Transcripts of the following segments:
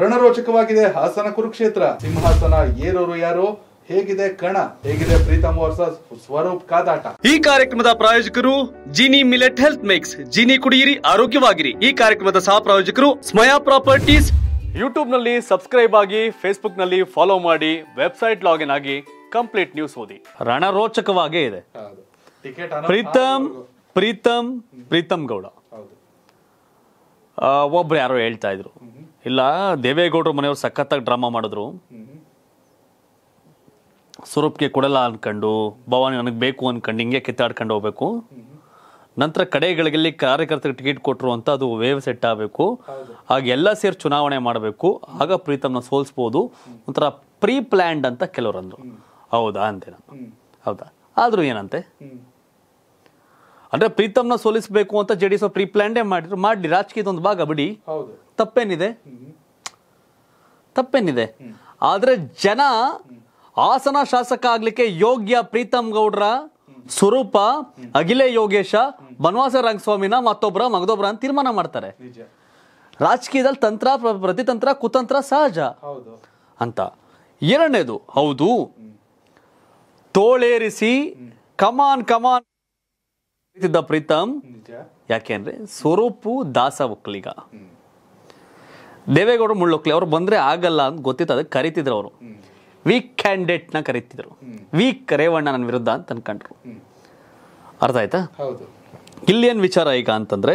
ರಣರೋಚಕವಾಗಿದೆ ಹಾಸನ ಕುರುಕ್ಷೇತ್ರ ಸಿಂಹಾಸನ ಏರೋರು ಯಾರು ಹೇಗಿದೆ ಕಣ ಹೇಗಿದೆ ಪ್ರೀತಮ್ ವರ್ಸಸ್ ಸ್ವರೂಪ್ ಕಾದಾಟ ಈ ಕಾರ್ಯಕ್ರಮದ ಪ್ರಾಯೋಜಕರು Jini millet health mix Jini ಕುಡಿಯಿರಿ ಆರೋಗ್ಯವಾಗಿರಿ ಈ ಕಾರ್ಯಕ್ರಮದ ಸಹ ಪ್ರಾಯೋಜಕರು ಸ್ಮಯಾ ಪ್ರಾಪರ್ಟೀಸ್ ಯೂಟ್ಯೂಬ್ ನಲ್ಲಿ ಸಬ್ಸ್ಕ್ರೈಬ್ ಆಗಿ ಫೇಸ್ಬುಕ್ ನಲ್ಲಿ ಫಾಲೋ ಮಾಡಿ ವೆಬ್ಸೈಟ್ ಲಾಗಿನ್ ಆಗಿ ಕಂಪ್ಲೀಟ್ ನ್ಯೂಸ್ ಓದಿ ರಣರೋಚಕವಾಗೇ ಇದೆ ಪ್ರೀತಮ್ ಪ್ರೀತಮ್ ಪ್ರೀತಮ್ ಗೌಡ ಒಬ್ರು ಯಾರೋ ಹೇಳ್ತಾ ಇದ್ರು ಇಲ್ಲ ದೇವೇಗೌಡರು ಮನೆಯವರು ಸಖತ್ತಾಗಿ ಡ್ರಾಮಾ ಮಾಡಿದ್ರು ಸ್ವರೂಪ್ಗೆ ಕೊಡಲ್ಲ ಅನ್ಕೊಂಡು ಭವಾನಿ ನನಗೆ ಬೇಕು ಅನ್ಕೊಂಡು ಹಿಂಗೆ ಕಿತ್ತಾಡ್ಕೊಂಡು ಹೋಗ್ಬೇಕು ನಂತರ ಕಡೆಗಳಿಗೆಲ್ಲಿ ಕಾರ್ಯಕರ್ತರಿಗೆ ಟಿಕೆಟ್ ಕೊಟ್ಟರು ಅಂತ ಅದು ವೇವ್ ಸೆಟ್ ಆಗಬೇಕು ಆಗ ಎಲ್ಲ ಸೇರಿ ಚುನಾವಣೆ ಮಾಡಬೇಕು ಆಗ ಪ್ರೀತಮ್ನ ಸೋಲಿಸ್ಬೋದು ಒಂಥರ ಪ್ರೀ ಪ್ಲ್ಯಾಂಡ್ ಅಂತ ಕೆಲವರು ಅಂದರು ಹೌದಾ ಅಂತೇನ ಹೌದಾ ಆದರೂ ಏನಂತೆ ಅಂದ್ರೆ ಪ್ರೀತಮ್ನ ಸೋಲಿಸಬೇಕು ಅಂತ ಜೆ ಡಿ ಎಸ್ ಪ್ರೀ ಮಾಡಿದ್ರು ಮಾಡಿ ರಾಜಕೀಯದ ಒಂದು ಭಾಗ ಬಿಡಿ ತಪ್ಪೇನಿದೆ ತಪ್ಪೇನಿದೆ ಆದ್ರೆ ಜನ ಹಾಸನ ಶಾಸಕ ಆಗ್ಲಿಕ್ಕೆ ಯೋಗ್ಯ ಪ್ರೀತಮ್ ಗೌಡ್ರ ಸ್ವರೂಪ ಅಗಿಲೇ ಯೋಗೇಶ ಬನವಾಸ ರಂಗಸ್ವಾಮಿನ ಮತ್ತೊಬ್ಬರ ಮಗದೊಬ್ಬರ ಅಂತ ತೀರ್ಮಾನ ಮಾಡ್ತಾರೆ ರಾಜಕೀಯದಲ್ಲಿ ತಂತ್ರ ಪ್ರತಿತಂತ್ರ ಕುತಂತ್ರ ಸಹಜ ಅಂತ ಎರಡನೇದು ಹೌದು ತೋಳೇರಿಸಿ ಕಮಾನ್ ಕಮಾನ್ ಪ್ರೀತಿದ್ದ ಪ್ರೀತಮ್ ಯಾಕೆ ಅಂದರೆ ಸ್ವರೂಪು ದಾಸ ಒಕ್ಕಲಿಗ ದೇವೇಗೌಡರು ಮುಳ್ಳೊಕ್ಲಿ ಅವ್ರು ಬಂದ್ರೆ ಆಗಲ್ಲ ಅಂತ ಗೊತ್ತಿತ್ತು ಅದಕ್ಕೆ ಕರಿತಿದ್ರು ಅವರು ವೀಕ್ ನ ಕರಿತಿದ್ರು ವೀಕ್ ರೇವಣ್ಣ ನನ್ನ ವಿರುದ್ಧ ಅಂತ ಅನ್ಕೊಂಡ್ರು ಅರ್ಥ ಆಯ್ತಾ ಏನ್ ವಿಚಾರ ಈಗ ಅಂತಂದ್ರೆ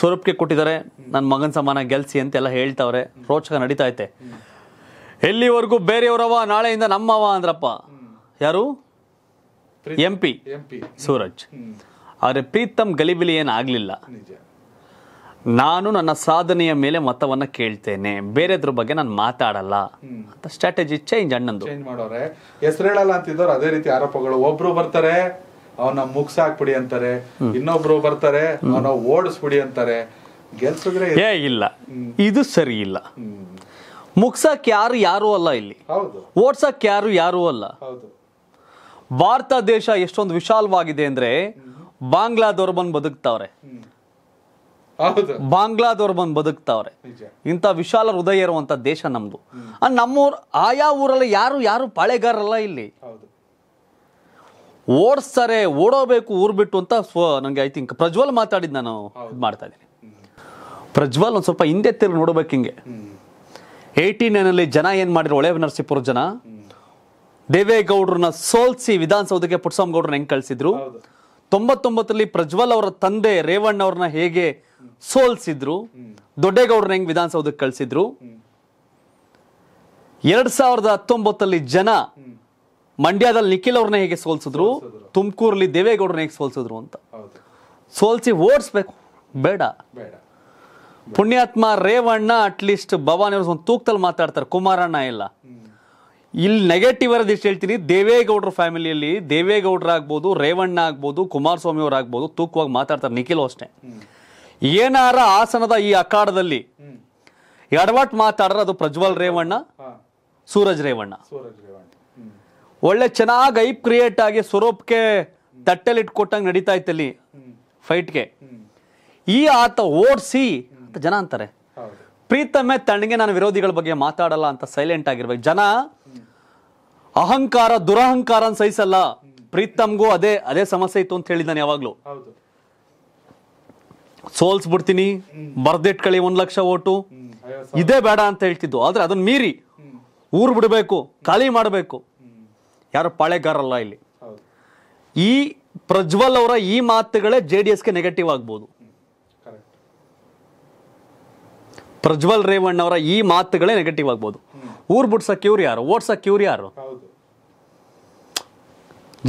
ಸ್ವರೂಪ್ಗೆ ಕೊಟ್ಟಿದ್ದಾರೆ ನನ್ನ ಮಗನ ಸಮಾನ ಗೆಲ್ಸಿ ಅಂತೆಲ್ಲ ಹೇಳ್ತಾವ್ರೆ ರೋಚಕ ನಡೀತಾ ಐತೆ ಎಲ್ಲಿವರೆಗೂ ಬೇರೆಯವರವ ನಾಳೆಯಿಂದ ನಮ್ಮವ ಅಂದ್ರಪ್ಪ ಯಾರು ಎಂ ಪಿ ಸೂರಜ್ ಆದರೆ ಪ್ರೀತಮ್ ಗಲಿಬಿಲಿ ಏನು ನಾನು ನನ್ನ ಸಾಧನೆಯ ಮೇಲೆ ಮತವನ್ನು ಕೇಳ್ತೇನೆ ಬೇರೆದ್ರ ಬಗ್ಗೆ ನಾನು ಮಾತಾಡಲ್ಲ ಅಂತ ಸ್ಟ್ರಾಟಜಿ ಚೇಂಜ್ ಅಣ್ಣಂದು ಚೇಂಜ್ ಮಾಡೋರೆ ಹೆಸರು ಹೇಳಲ್ಲ ಅಂತಿದ್ದವ್ರು ಅದೇ ರೀತಿ ಆರೋಪಗಳು ಒಬ್ರು ಬರ್ತಾರೆ ಅವನ ಮುಗ್ಸಾಕ್ಬಿಡಿ ಅಂತಾರೆ ಇನ್ನೊಬ್ರು ಬರ್ತಾರೆ ಅವನ ಓಡಿಸ್ಬಿಡಿ ಅಂತಾರೆ ಗೆಲ್ಸಿದ್ರೆ ಏ ಇಲ್ಲ ಇದು ಸರಿ ಇಲ್ಲ ಮುಗ್ಸಕ್ ಯಾರು ಯಾರು ಅಲ್ಲ ಇಲ್ಲಿ ಓಡ್ಸಕ್ ಯಾರು ಯಾರು ಅಲ್ಲ ಭಾರತ ದೇಶ ಎಷ್ಟೊಂದು ವಿಶಾಲವಾಗಿದೆ ಅಂದ್ರೆ ಬಾಂಗ್ಲಾದವ್ರು ಬಂದು ಬದುಕ್ತಾವ್ರೆ ಬಾಂಗ್ಲಾದವ್ರು ಬಂದು ಬದುಕ್ತಾವ್ರೆ ಇಂಥ ವಿಶಾಲ ಹೃದಯ ಇರುವಂತ ದೇಶ ನಮ್ದು ನಮ್ಮೂರ್ ಆಯಾ ಊರಲ್ಲಿ ಯಾರು ಯಾರು ಪಾಳೆಗಾರಲ್ಲ ಇಲ್ಲಿ ಓಡಿಸ್ತಾರೆ ಓಡೋಬೇಕು ಊರ್ ಬಿಟ್ಟು ಅಂತ ನಂಗೆ ಐ ಥಿಂಕ್ ಪ್ರಜ್ವಲ್ ಮಾತಾಡಿದ್ ನಾನು ಇದು ಮಾಡ್ತಾ ಇದ್ದೀನಿ ಪ್ರಜ್ವಲ್ ಒಂದು ಸ್ವಲ್ಪ ಹಿಂದೆ ತಿರುಗಿ ನೋಡ್ಬೇಕು ಹಿಂಗೆ ಏಯ್ಟಿ ನೈನಲ್ಲಿ ಜನ ಏನು ಮಾಡಿದ್ರು ಒಳೆ ನರಸಿಪುರ ಜನ ದೇವೇಗೌಡ್ರನ್ನ ಸೋಲ್ಸಿ ವಿಧಾನಸೌಧಕ್ಕೆ ಪುಟ್ಸಾಮ್ ಗೌಡ್ರನ್ನ ಹೆಂಗ್ ಕಳಿಸಿದ್ರು ತೊಂಬತ್ತೊಂಬತ್ತರಲ್ಲಿ ಪ್ರಜ್ವಲ್ ಅವರ ತಂದೆ ರೇವಣ್ಣ ಅವ್ರನ್ನ ಹೇಗೆ ಸೋಲ್ಸಿದ್ರು ದೊಡ್ಡೇಗೌಡ್ರನ್ನ ಹೆಂಗ್ ವಿಧಾನಸೌಧಕ್ಕೆ ಕಳಿಸಿದ್ರು ಎರಡ್ ಸಾವಿರದ ಹತ್ತೊಂಬತ್ತಲ್ಲಿ ಜನ ಮಂಡ್ಯದಲ್ಲಿ ನಿಖಿಲ್ ಅವ್ರನ್ನ ಹೇಗೆ ಸೋಲ್ಸಿದ್ರು ತುಮಕೂರಲ್ಲಿ ದೇವೇಗೌಡರನ್ನ ಹೇಗೆ ಸೋಲ್ಸಿದ್ರು ಅಂತ ಸೋಲ್ಸಿ ಓಡಿಸ್ಬೇಕು ಬೇಡ ಪುಣ್ಯಾತ್ಮ ರೇವಣ್ಣ ಅಟ್ಲೀಸ್ಟ್ ಭವಾನಿ ಅವ್ರ ಒಂದು ತೂಕದಲ್ಲಿ ಮಾತಾಡ್ತಾರೆ ಕುಮಾರಣ್ಣ ಇಲ್ಲ ಇಲ್ಲಿ ನೆಗೆಟಿವ್ ಇರೋದಿಷ್ಟು ಹೇಳ್ತೀನಿ ದೇವೇಗೌಡರ ಫ್ಯಾಮಿಲಿಯಲ್ಲಿ ದೇವೇಗೌಡರ ಆಗ್ಬೋದು ರೇವಣ್ಣ ಆಗ್ಬೋದು ಕುಮಾರಸ್ವಾಮಿ ಅವ್ರು ಆಗ್ಬೋದು ತೂಕವಾಗಿ ಮಾತಾಡ್ತಾರೆ ನಿಖಿಲ್ ಅಷ್ಟೇ ಏನಾರ ಆಸನದ ಈ ಅಖಾಡದಲ್ಲಿ ಎಡವಟ್ ಮಾತಾಡ್ರೆ ಅದು ಪ್ರಜ್ವಲ್ ರೇವಣ್ಣ ಸೂರಜ್ ರೇವಣ್ಣ ಒಳ್ಳೆ ಚೆನ್ನಾಗಿ ಐಪ್ ಕ್ರಿಯೇಟ್ ಆಗಿ ಸ್ವರೂಪ್ಗೆ ತಟ್ಟೆಲಿ ಇಟ್ಕೊಟ್ಟಂಗೆ ನಡೀತಾ ಇತ್ತಲ್ಲಿ ಫೈಟ್ಗೆ ಈ ಆತ ಓಡಿಸಿ ಅಂತ ಜನ ಅಂತಾರೆ ಪ್ರೀತಮ್ಮೆ ತಣ್ಣಗೆ ನಾನು ವಿರೋಧಿಗಳ ಬಗ್ಗೆ ಮಾತಾಡಲ್ಲ ಅಂತ ಸೈಲೆಂಟ್ ಆಗಿರ್ಬೇಕು ಜನ ಅಹಂಕಾರ ದುರಹಂಕಾರ ಸಹಿಸಲ್ಲ ಪ್ರೀತಮ್ಗೂ ಅದೇ ಅದೇ ಸಮಸ್ಯೆ ಇತ್ತು ಅಂತ ಹೇಳಿದ್ದಾನೆ ಯಾವಾಗ್ಲೂ ಸೋಲ್ಸ್ ಬಿಡ್ತೀನಿ ಬರ್ದಿಟ್ಕಳಿ ಒಂದ್ ಲಕ್ಷ ಓಟು ಇದೇ ಬೇಡ ಅಂತ ಹೇಳ್ತಿದ್ದು ಆದ್ರೆ ಅದನ್ನ ಮೀರಿ ಊರ್ ಬಿಡಬೇಕು ಖಾಲಿ ಮಾಡಬೇಕು ಯಾರು ಪಾಳೆಗಾರಲ್ಲ ಇಲ್ಲಿ ಈ ಪ್ರಜ್ವಲ್ ಅವರ ಈ ಮಾತುಗಳೇ ಜೆ ಡಿ ಎಸ್ಗೆ ನೆಗೆಟಿವ್ ಆಗ್ಬೋದು ಪ್ರಜ್ವಲ್ ರೇವಣ್ಣ ಅವರ ಈ ಮಾತುಗಳೇ ನೆಗೆಟಿವ್ ಆಗ್ಬೋದು ಊರ್ ಬಿಡ್ಸಕ್ಕೆ ಇವ್ರು ಯಾರು ಓಡ್ಸಕ್ಕೆ ಇವ್ರು ಯಾರು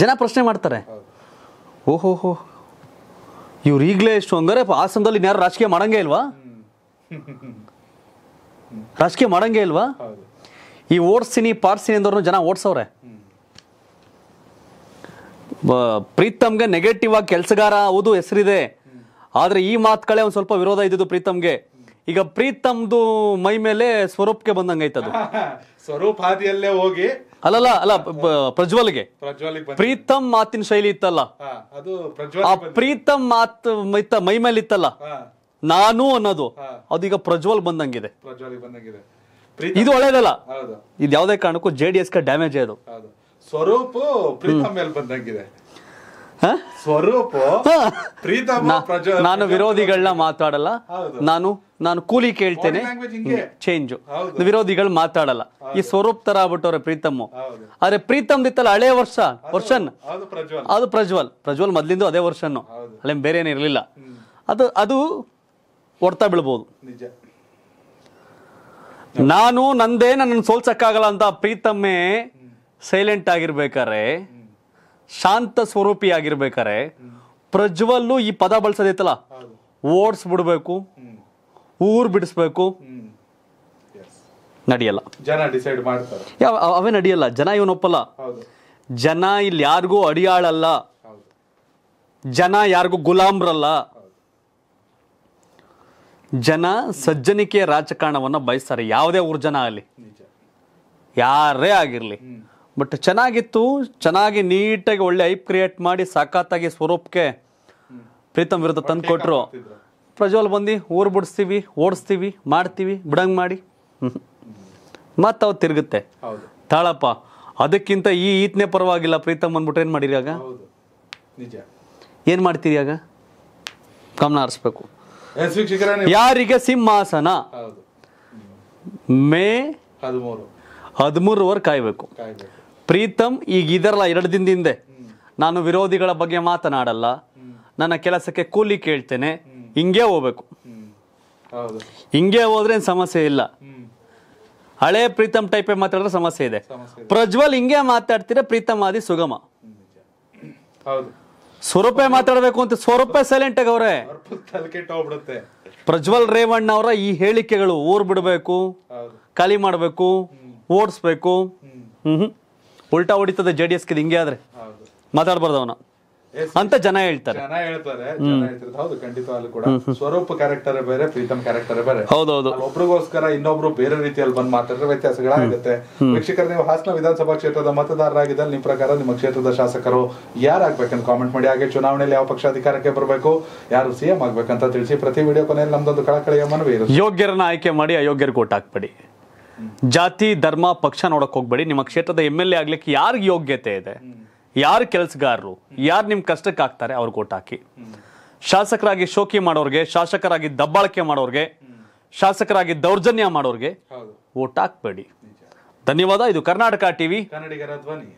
ಜನ ಪ್ರಶ್ನೆ ಮಾಡ್ತಾರೆ ಓಹೋಹೋ ಹೋ ಇವ್ರು ಈಗಲೇ ಎಷ್ಟು ಅಂದರೆ ಹಾಸನದಲ್ಲಿ ಇನ್ಯಾರು ರಾಜಕೀಯ ಮಾಡಂಗೆ ಇಲ್ವಾ ರಾಜಕೀಯ ಮಾಡಂಗೆ ಇಲ್ವಾ ಈ ಓಡಿಸ್ತೀನಿ ಪಾರ್ಸ್ತೀನಿ ಅಂದ್ರೂ ಜನ ಓಡಿಸೋರೆ ಪ್ರೀತಮ್ಗೆ ನೆಗೆಟಿವ್ ಆಗಿ ಕೆಲಸಗಾರ ಹೌದು ಹೆಸರಿದೆ ಆದರೆ ಈ ಮಾತುಗಳೇ ಒಂದು ಸ್ವಲ್ಪ ವಿರೋಧ ಇದ್ದಿದ್ದು ಪ್ರೀತಮ್ಗೆ ಈಗ ಪ್ರೀತಮ್ದು ಮೈ ಮೇಲೆ ಸ್ವರೂಪ್ಗೆ ಬಂದಂಗೈತೆ ಅದು ಸ್ವರೂಪ್ ಹಾದಿಯಲ್ಲೇ ಹೋಗಿ ಅಲ್ಲಲ್ಲ ಅಲ್ಲ ಪ್ರಜ್ವಲ್ಗೆ ಪ್ರಜ್ವಲ್ ಪ್ರೀತಮ್ ಮಾತಿನ ಶೈಲಿ ಇತ್ತಲ್ಲ ಅದು ಪ್ರೀತಮ್ ಮಾತು ಮೈ ಮೇಲೆ ಇತ್ತಲ್ಲ ನಾನು ಅನ್ನೋದು ಅದೀಗ ಪ್ರಜ್ವಲ್ ಬಂದಂಗಿದೆ ಪ್ರಜ್ವಲ್ ಬಂದಂಗಿದೆ ಇದು ಒಳ್ಳೇದಲ್ಲ ಇದು ಯಾವುದೇ ಕಾರಣಕ್ಕೂ ಜೆ ಡಿ ಡ್ಯಾಮೇಜ್ ಅದು ಸ್ವರೂಪ ಪ್ರೀತಮ್ ಮೇಲೆ ಬಂದಂಗಿದೆ ಸ್ವರೂಪ ನಾನು ವಿರೋಧಿಗಳನ್ನ ಮಾತಾಡಲ್ಲ ನಾನು ನಾನು ಕೂಲಿ ಕೇಳ್ತೇನೆ ಚೇಂಜ್ ವಿರೋಧಿಗಳು ಮಾತಾಡಲ್ಲ ಈ ಸ್ವರೂಪ್ ತರ ಆಗ್ಬಿಟ್ಟವ್ರೆ ಪ್ರೀತಮ್ ಆದ್ರೆ ಪ್ರೀತಮ್ ಇತ್ತಲ್ಲ ಹಳೆ ವರ್ಷ ವರ್ಷನ್ ಅದು ಪ್ರಜ್ವಲ್ ಪ್ರಜ್ವಲ್ ಮೊದ್ಲಿಂದು ಅದೇ ವರ್ಷನ್ ಅಲ್ಲೇ ಬೇರೆ ಏನಿರಲಿಲ್ಲ ಅದು ಅದು ಹೊಡ್ತಾ ಬೀಳ್ಬೋದು ನಾನು ನಂದೇ ನನ್ನ ಸೋಲ್ಸಕ್ಕಾಗಲ್ಲ ಅಂತ ಪ್ರೀತಮ್ಮೆ ಸೈಲೆಂಟ್ ಆಗಿರ್ಬೇಕಾರೆ ಶಾಂತ ಸ್ವರೂಪಿ ಆಗಿರ್ಬೇಕಾರೆ ಪ್ರಜ್ವಲ್ಲು ಈ ಪದ ಬಳಸೋದೈತಲ್ಲ ಬಿಡ್ಬೇಕು ಊರ್ ಬಿಡಿಸ್ಬೇಕು ನಡಿಯಲ್ಲ ಜನ ಡಿಸೈಡ್ ಮಾಡ್ತಾರೆ ಅವೇ ನಡಿಯಲ್ಲ ಜನ ಇವನೊಪ್ಪಲ್ಲ ಜನ ಇಲ್ಲಿ ಯಾರಿಗೂ ಅಡಿಯಾಳಲ್ಲ ಜನ ಯಾರಿಗೂ ಗುಲಾಮ್ರಲ್ಲ ಜನ ಸಜ್ಜನಿಕೆಯ ರಾಜಕಾರಣವನ್ನ ಬಯಸ್ತಾರೆ ಯಾವುದೇ ಊರ್ ಜನ ಆಗಲಿ ಯಾರೇ ಆಗಿರಲಿ ಬಟ್ ಚೆನ್ನಾಗಿತ್ತು ಚೆನ್ನಾಗಿ ನೀಟಾಗಿ ಒಳ್ಳೆ ಐಪ್ ಕ್ರಿಯೇಟ್ ಮಾಡಿ ಸಾಕಾತಾಗಿ ಸ್ವರೂಪಕ್ಕೆ ಪ್ರೀತಮ್ ವಿರುದ್ಧ ತಂದು ಕೊಟ್ಟರು ಪ್ರಜ್ವಲ್ ಬಂದು ಊರು ಬಿಡಿಸ್ತೀವಿ ಓಡಿಸ್ತೀವಿ ಮಾಡ್ತೀವಿ ಬಿಡಂಗೆ ಮಾಡಿ ಮತ್ತೆ ಅವ್ರು ತಿರುಗುತ್ತೆ ತಾಳಪ್ಪ ಅದಕ್ಕಿಂತ ಈ ಈತನೇ ಪರವಾಗಿಲ್ಲ ಪ್ರೀತಮ್ ಬಂದ್ಬಿಟ್ರೆ ಏನು ಮಾಡಿರಿ ಆಗ ಏನು ಮಾಡ್ತೀರಿ ಆಗ ಗಮನ ಹರಿಸ್ಬೇಕು ಯಾರಿಗೆ ಸಿಂಹಾಸನ ಮೇ ಹದಿಮೂರು ಹದಿಮೂರವರೆಗೆ ಕಾಯ್ಬೇಕು ಪ್ರೀತಮ್ ಈಗ ಇದರಲ್ಲ ಎರಡು ದಿನದ ಹಿಂದೆ ನಾನು ವಿರೋಧಿಗಳ ಬಗ್ಗೆ ಮಾತನಾಡಲ್ಲ ನನ್ನ ಕೆಲಸಕ್ಕೆ ಕೂಲಿ ಕೇಳ್ತೇನೆ ಹಿಂಗೆ ಹೋಗ್ಬೇಕು ಹಿಂಗೆ ಹೋದ್ರೆ ಸಮಸ್ಯೆ ಇಲ್ಲ ಹಳೆ ಪ್ರೀತಮ್ ಟೈಪೇ ಮಾತಾಡಿದ್ರೆ ಸಮಸ್ಯೆ ಇದೆ ಪ್ರಜ್ವಲ್ ಹಿಂಗೆ ಮಾತಾಡ್ತೀರಾ ಪ್ರೀತಮ್ ಆದಿ ಸುಗಮ ಸ್ವರೂಪ ಮಾತಾಡಬೇಕು ಅಂತ ಸ್ವರೂಪ ಸೈಲೆಂಟ್ ಆಗವ್ರೆ ಪ್ರಜ್ವಲ್ ರೇವಣ್ಣ ಅವರ ಈ ಹೇಳಿಕೆಗಳು ಊರ್ ಬಿಡಬೇಕು ಖಾಲಿ ಮಾಡಬೇಕು ಓಡಿಸ್ಬೇಕು ಹ್ಮ್ ಉಲ್ಟಾ ಹೊಡಿತದೆ ಜೆ ಡಿ ಎಸ್ ಹಿಂಗೆ ಆದ್ರೆ ಮಾತಾಡ್ಬಾರ್ದು ಅವನು ಅಂತ ಜನ ಹೇಳ್ತಾರೆ ಜನ ಹೇಳ್ತಾರೆ ಹೌದು ಖಂಡಿತ ಅಲ್ಲಿ ಕೂಡ ಸ್ವರೂಪ ಕ್ಯಾರೆಕ್ಟರ್ ಬೇರೆ ಪ್ರೀತಮ್ ಕ್ಯಾರೆಕ್ಟರ್ ಬೇರೆ ಹೌದೌದು ಒಬ್ಬರಿಗೋಸ್ಕರ ಒಬ್ರಿಗೋಸ್ಕರ ಇನ್ನೊಬ್ರು ಬೇರೆ ರೀತಿಯಲ್ಲಿ ಬಂದ್ ಮಾತಾಡಿದ್ರೆ ವ್ಯತ್ಯಾಸಗಳಾಗುತ್ತೆ ವೀಕ್ಷಕರು ನೀವು ಹಾಸನ ವಿಧಾನಸಭಾ ಕ್ಷೇತ್ರದ ಮತದಾರರಾಗಿದ್ದಲ್ಲಿ ನಿಮ್ ಪ್ರಕಾರ ನಿಮ್ಮ ಕ್ಷೇತ್ರದ ಶಾಸಕರು ಯಾರಾಗ್ಬೇಕಂತ ಕಾಮೆಂಟ್ ಮಾಡಿ ಹಾಗೆ ಚುನಾವಣೆಯಲ್ಲಿ ಯಾವ ಪಕ್ಷ ಅಧಿಕಾರಕ್ಕೆ ಬರಬೇಕು ಯಾರು ಸಿಎಂ ಆಗ್ಬೇಕಂತ ತಿಳಿಸಿ ಪ್ರತಿ ವಿಡಿಯೋ ಕೊನೆಯಲ್ಲಿ ನಮ್ದೊಂದು ಕಳಕಳಿಯ ಮನವಿ ಇರುತ್ತೆ ಯೋಗ್ಯರನ್ನ ಆಯ್ಕೆ ಮಾಡಿ ಅಯೋಗ್ಯರಿಗೆ ಓಟ್ ಹಾಕ್ಬೇಡಿ ಜಾತಿ ಧರ್ಮ ಪಕ್ಷ ನೋಡಕ್ ಹೋಗ್ಬೇಡಿ ನಿಮ್ಮ ಕ್ಷೇತ್ರದ ಎಮ್ ಎಲ್ ಎ ಆಗ್ಲಿಕ್ಕೆ ಯಾರಿಗೆ ಯೋಗ್ಯತೆ ಇದೆ ಯಾರು ಕೆಲಸಗಾರರು ಯಾರು ನಿಮ್ ಕಷ್ಟಕ್ಕೆ ಹಾಕ್ತಾರೆ ಅವ್ರಿಗೆ ಓಟ್ ಹಾಕಿ ಶಾಸಕರಾಗಿ ಶೋಕಿ ಮಾಡೋರ್ಗೆ ಶಾಸಕರಾಗಿ ದಬ್ಬಾಳಿಕೆ ಮಾಡೋರ್ಗೆ ಶಾಸಕರಾಗಿ ದೌರ್ಜನ್ಯ ಮಾಡೋರ್ಗೆ ಓಟ್ ಹಾಕ್ಬೇಡಿ ಧನ್ಯವಾದ ಇದು ಕರ್ನಾಟಕ ಟಿವಿ ಕನ್ನಡಿಗರ ಧ್ವನಿ